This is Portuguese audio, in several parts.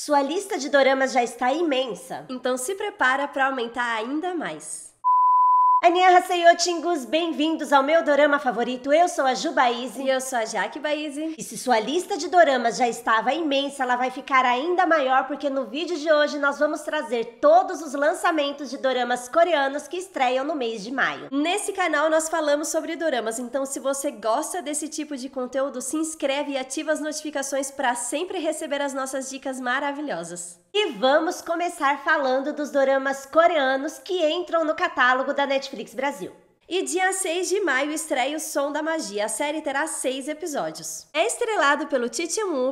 Sua lista de doramas já está imensa, então se prepara para aumentar ainda mais. Aniha Tingus, bem-vindos ao meu dorama favorito. Eu sou a Ju Baíse. E eu sou a Jaque Baize. E se sua lista de doramas já estava imensa, ela vai ficar ainda maior, porque no vídeo de hoje nós vamos trazer todos os lançamentos de doramas coreanos que estreiam no mês de maio. Nesse canal nós falamos sobre doramas, então se você gosta desse tipo de conteúdo, se inscreve e ativa as notificações para sempre receber as nossas dicas maravilhosas. E vamos começar falando dos doramas coreanos que entram no catálogo da Netflix Brasil. E dia 6 de maio estreia O Som da Magia. A série terá seis episódios. É estrelado pelo Chi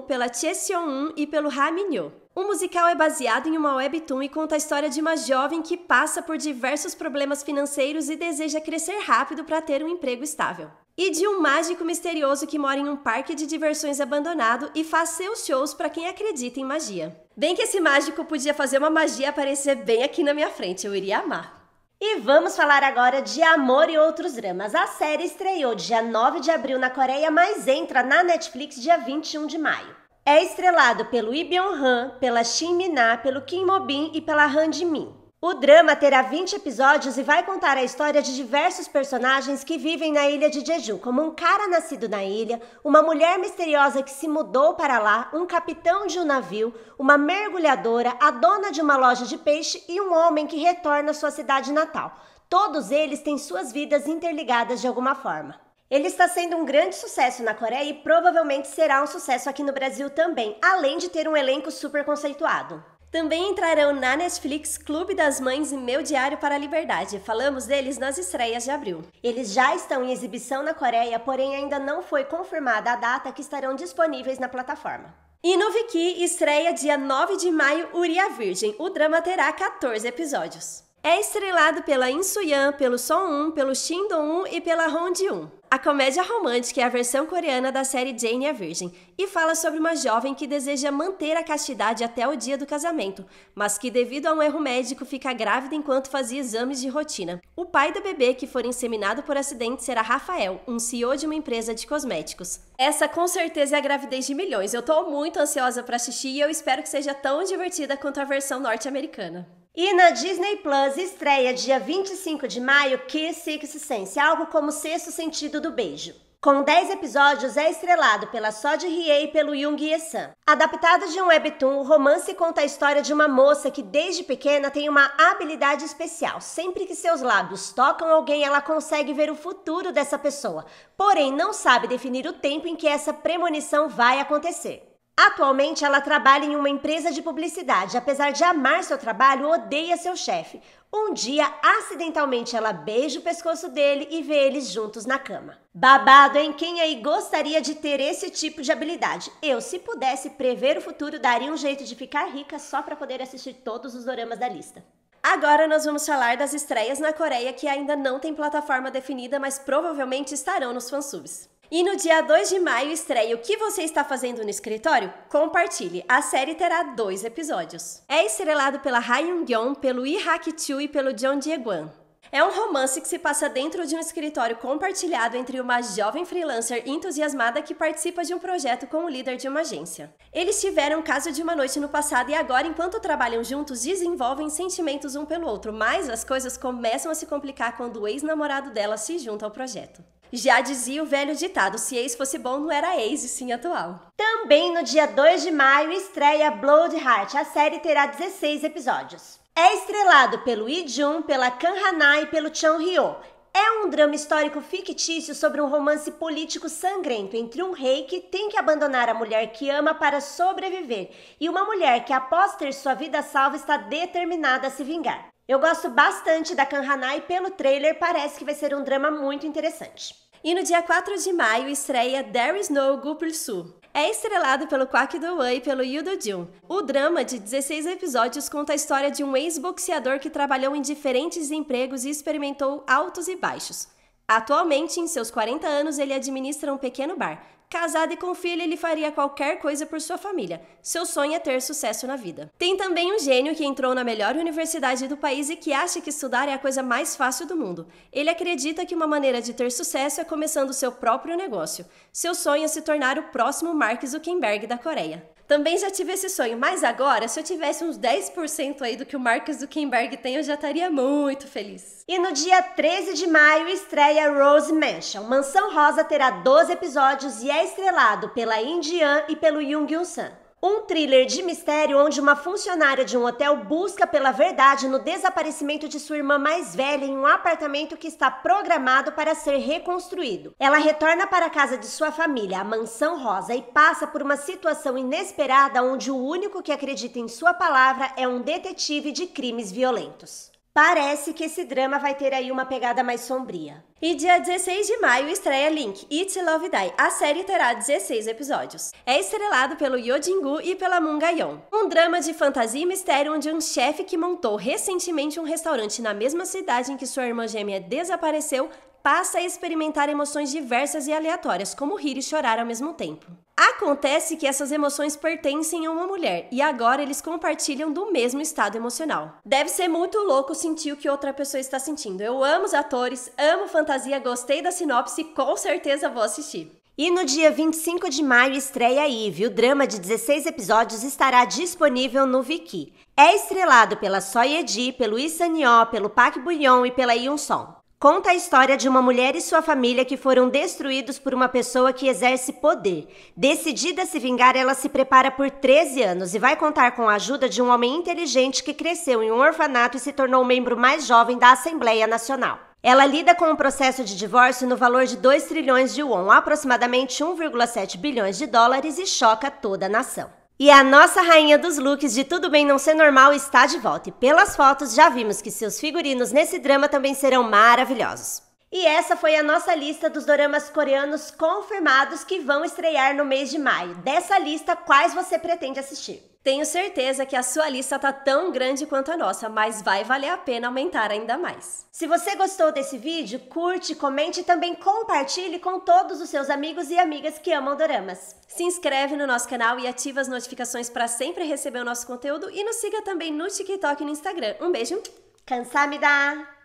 pela Choi Seon-un e pelo Ha Min-yo. O musical é baseado em uma webtoon e conta a história de uma jovem que passa por diversos problemas financeiros e deseja crescer rápido para ter um emprego estável. E de um mágico misterioso que mora em um parque de diversões abandonado e faz seus shows para quem acredita em magia. Bem que esse mágico podia fazer uma magia aparecer bem aqui na minha frente, eu iria amar. E vamos falar agora de Amor e Outros Dramas. A série estreou dia 9 de abril na Coreia, mas entra na Netflix dia 21 de maio. É estrelado pelo Lee Byung-han, pela Shin min Ah, pelo Kim Mo-bin e pela Han Ji-min. O drama terá 20 episódios e vai contar a história de diversos personagens que vivem na ilha de Jeju, como um cara nascido na ilha, uma mulher misteriosa que se mudou para lá, um capitão de um navio, uma mergulhadora, a dona de uma loja de peixe e um homem que retorna à sua cidade natal. Todos eles têm suas vidas interligadas de alguma forma. Ele está sendo um grande sucesso na Coreia e provavelmente será um sucesso aqui no Brasil também, além de ter um elenco super conceituado. Também entrarão na Netflix Clube das Mães e Meu Diário para a Liberdade. Falamos deles nas estreias de abril. Eles já estão em exibição na Coreia, porém ainda não foi confirmada a data que estarão disponíveis na plataforma. E no Viki estreia dia 9 de maio Uria Virgem. O drama terá 14 episódios. É estrelado pela In soo pelo Song Un, pelo Shin Dong-un e pela Hong Ji-un. A comédia romântica é a versão coreana da série Jane a Virgem e fala sobre uma jovem que deseja manter a castidade até o dia do casamento, mas que devido a um erro médico fica grávida enquanto fazia exames de rotina. O pai do bebê que for inseminado por acidente será Rafael, um CEO de uma empresa de cosméticos. Essa com certeza é a gravidez de milhões. Eu tô muito ansiosa para assistir e eu espero que seja tão divertida quanto a versão norte-americana. E na Disney Plus estreia dia 25 de maio Kiss Sixth Sense, algo como Sexto Sentido do Beijo. Com 10 episódios, é estrelado pela Sod Rie e pelo Jung Ye-san. Adaptado de um webtoon, o romance conta a história de uma moça que desde pequena tem uma habilidade especial. Sempre que seus lábios tocam alguém, ela consegue ver o futuro dessa pessoa, porém não sabe definir o tempo em que essa premonição vai acontecer. Atualmente, ela trabalha em uma empresa de publicidade. Apesar de amar seu trabalho, odeia seu chefe. Um dia, acidentalmente, ela beija o pescoço dele e vê eles juntos na cama. Babado, em Quem aí gostaria de ter esse tipo de habilidade? Eu, se pudesse prever o futuro, daria um jeito de ficar rica só para poder assistir todos os doramas da lista. Agora nós vamos falar das estreias na Coreia que ainda não tem plataforma definida, mas provavelmente estarão nos fansubs. E no dia 2 de maio estreia O que você está fazendo no escritório? Compartilhe. A série terá dois episódios. É estrelado pela Ha young pelo Lee hak e pelo John Dieguan. É um romance que se passa dentro de um escritório compartilhado entre uma jovem freelancer entusiasmada que participa de um projeto com o líder de uma agência. Eles tiveram um caso de uma noite no passado e agora, enquanto trabalham juntos, desenvolvem sentimentos um pelo outro, mas as coisas começam a se complicar quando o ex-namorado dela se junta ao projeto. Já dizia o velho ditado: se ex fosse bom, não era ex, e sim atual. Também no dia 2 de maio estreia Heart. A série terá 16 episódios. É estrelado pelo Lee Jun, pela Kan Hana e pelo Chan Ryo. É um drama histórico fictício sobre um romance político sangrento entre um rei que tem que abandonar a mulher que ama para sobreviver e uma mulher que, após ter sua vida salva, está determinada a se vingar. Eu gosto bastante da e pelo trailer parece que vai ser um drama muito interessante. E no dia 4 de maio estreia There Is No Gupil Su. É estrelado pelo Kwak Do-wan e pelo Yoo Do-jun. O drama, de 16 episódios, conta a história de um ex-boxeador que trabalhou em diferentes empregos e experimentou altos e baixos. Atualmente, em seus 40 anos, ele administra um pequeno bar. Casado e com filho, ele faria qualquer coisa por sua família. Seu sonho é ter sucesso na vida. Tem também um gênio que entrou na melhor universidade do país e que acha que estudar é a coisa mais fácil do mundo. Ele acredita que uma maneira de ter sucesso é começando seu próprio negócio. Seu sonho é se tornar o próximo Mark Zuckerberg da Coreia. Também já tive esse sonho, mas agora, se eu tivesse uns 10% aí do que o Marcos Zuckerberg tem, eu já estaria muito feliz. E no dia 13 de maio estreia Rose Mansion. Mansão Rosa terá 12 episódios e é estrelado pela Indian e pelo Jung Yun Sun. Um thriller de mistério onde uma funcionária de um hotel busca pela verdade no desaparecimento de sua irmã mais velha em um apartamento que está programado para ser reconstruído. Ela retorna para a casa de sua família, a Mansão Rosa, e passa por uma situação inesperada onde o único que acredita em sua palavra é um detetive de crimes violentos. Parece que esse drama vai ter aí uma pegada mais sombria. E dia 16 de maio estreia Link, It's Love Die. A série terá 16 episódios. É estrelado pelo Yojingu e pela Moon Gayon. Um drama de fantasia e mistério onde um chefe que montou recentemente um restaurante na mesma cidade em que sua irmã gêmea desapareceu passa a experimentar emoções diversas e aleatórias, como rir e chorar ao mesmo tempo. Acontece que essas emoções pertencem a uma mulher e agora eles compartilham do mesmo estado emocional. Deve ser muito louco sentir o que outra pessoa está sentindo. Eu amo os atores, amo fantasia, gostei da sinopse, com certeza vou assistir. E no dia 25 de maio estreia Eve. O drama de 16 episódios estará disponível no Viki. É estrelado pela Soyedi, pelo Lee San pelo Park Bouillon e pela Yoon Song. Conta a história de uma mulher e sua família que foram destruídos por uma pessoa que exerce poder. Decidida a se vingar, ela se prepara por 13 anos e vai contar com a ajuda de um homem inteligente que cresceu em um orfanato e se tornou o membro mais jovem da Assembleia Nacional. Ela lida com um processo de divórcio no valor de 2 trilhões de won, aproximadamente 1,7 bilhões de dólares, e choca toda a nação. E a nossa rainha dos looks de Tudo Bem Não Ser Normal está de volta, e pelas fotos já vimos que seus figurinos nesse drama também serão maravilhosos. E essa foi a nossa lista dos doramas coreanos confirmados que vão estrear no mês de maio. Dessa lista, quais você pretende assistir? Tenho certeza que a sua lista tá tão grande quanto a nossa, mas vai valer a pena aumentar ainda mais. Se você gostou desse vídeo, curte, comente e também compartilhe com todos os seus amigos e amigas que amam doramas. Se inscreve no nosso canal e ativa as notificações para sempre receber o nosso conteúdo e nos siga também no TikTok e no Instagram. Um beijo, cansamida!